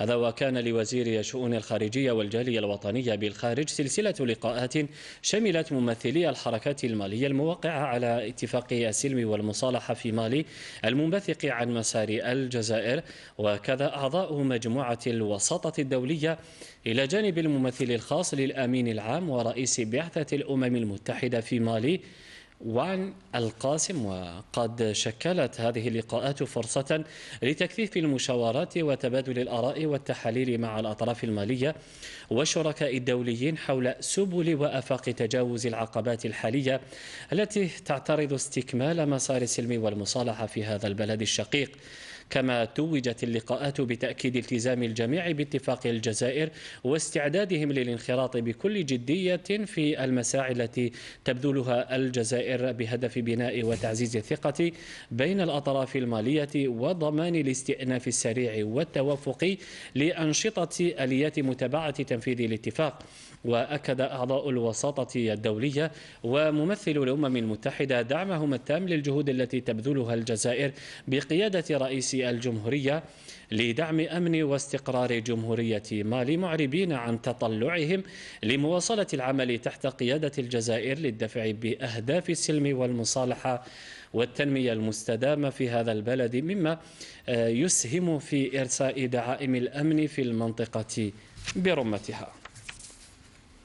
هذا وكان لوزير شؤون الخارجية والجالية الوطنية بالخارج سلسلة لقاءات شملت ممثلي الحركات المالية الموقعة على اتفاق السلم والمصالحة في مالي المنبثق عن مسار الجزائر وكذا أعضاء مجموعة الوساطة الدولية إلى جانب الممثل الخاص للأمين العام ورئيس بعثة الأمم المتحدة في مالي وعن القاسم وقد شكلت هذه اللقاءات فرصة لتكثيف المشاورات وتبادل الآراء والتحاليل مع الأطراف المالية والشركاء الدوليين حول سبل وأفاق تجاوز العقبات الحالية التي تعترض استكمال مسار السلم والمصالحة في هذا البلد الشقيق كما توجت اللقاءات بتأكيد التزام الجميع باتفاق الجزائر واستعدادهم للانخراط بكل جدية في المساعي التي تبذلها الجزائر بهدف بناء وتعزيز الثقة بين الأطراف المالية وضمان الاستئناف السريع والتوافق لأنشطة آليات متابعة تنفيذ الاتفاق وأكد أعضاء الوساطة الدولية وممثل الأمم المتحدة دعمهم التام للجهود التي تبذلها الجزائر بقيادة رئيس الجمهورية لدعم أمن واستقرار جمهورية مالي معربين عن تطلعهم لمواصلة العمل تحت قيادة الجزائر للدفع بأهداف السلم والمصالحة والتنمية المستدامة في هذا البلد مما آه، يسهم في إرساء دعائم الأمن في المنطقة برمتها